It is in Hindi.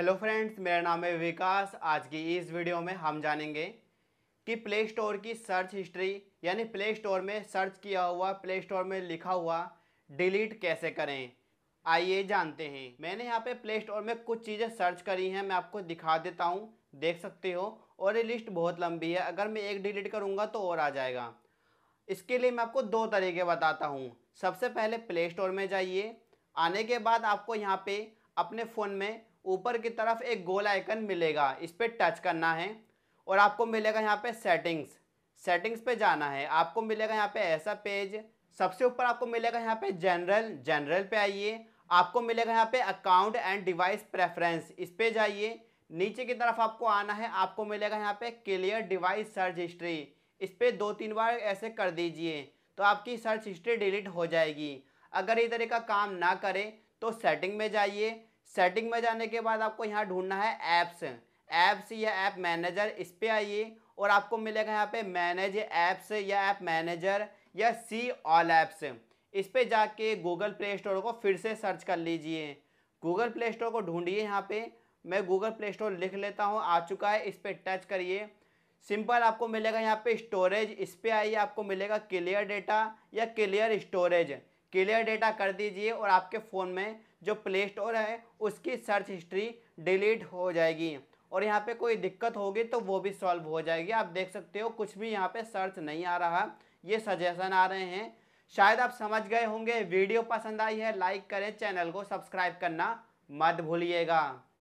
हेलो फ्रेंड्स मेरा नाम है विकास आज की इस वीडियो में हम जानेंगे कि प्ले स्टोर की सर्च हिस्ट्री यानी प्ले स्टोर में सर्च किया हुआ प्ले स्टोर में लिखा हुआ डिलीट कैसे करें आइए जानते हैं मैंने यहाँ पे प्ले स्टोर में कुछ चीज़ें सर्च करी हैं मैं आपको दिखा देता हूँ देख सकते हो और ये लिस्ट बहुत लंबी है अगर मैं एक डिलीट करूँगा तो और आ जाएगा इसके लिए मैं आपको दो तरीके बताता हूँ सबसे पहले प्ले स्टोर में जाइए आने के बाद आपको यहाँ पर अपने फ़ोन में ऊपर की तरफ एक गोल आइकन मिलेगा इस पर टच करना है और आपको मिलेगा यहाँ पे सेटिंग्स सेटिंग्स पे जाना है आपको मिलेगा यहाँ पे ऐसा पेज सबसे ऊपर आपको मिलेगा यहाँ पे जनरल जनरल पे आइए आपको मिलेगा यहाँ पे अकाउंट एंड डिवाइस प्रेफरेंस इस पर जाइए नीचे की तरफ आपको आना है आपको मिलेगा यहाँ पे क्लियर डिवाइस सर्च हिस्ट्री इस पर दो तीन बार ऐसे कर दीजिए तो आपकी सर्च हिस्ट्री डिलीट हो जाएगी अगर इधर का काम ना करें तो सेटिंग में जाइए सेटिंग में जाने के बाद आपको यहाँ ढूंढना है ऐप्स ऐप्स या ऐप मैनेजर इस पर आइए और आपको मिलेगा यहाँ पे मैनेज ऐप्स या ऐप मैनेजर या सी ऑल ऐप्स इस पर जाके गूगल प्ले स्टोर को फिर से सर्च कर लीजिए गूगल प्ले स्टोर को ढूंढिए यहाँ पे मैं गूगल प्ले स्टोर लिख लेता हूँ आ चुका है इस पर टच करिए सिंपल आपको मिलेगा यहाँ पे स्टोरेज इस पर आइए आपको मिलेगा क्लियर डेटा या क्लियर स्टोरेज क्लियर डेटा कर दीजिए और आपके फ़ोन में जो प्ले स्टोर है उसकी सर्च हिस्ट्री डिलीट हो जाएगी और यहाँ पे कोई दिक्कत होगी तो वो भी सॉल्व हो जाएगी आप देख सकते हो कुछ भी यहाँ पे सर्च नहीं आ रहा ये सजेशन आ रहे हैं शायद आप समझ गए होंगे वीडियो पसंद आई है लाइक करें चैनल को सब्सक्राइब करना मत भूलिएगा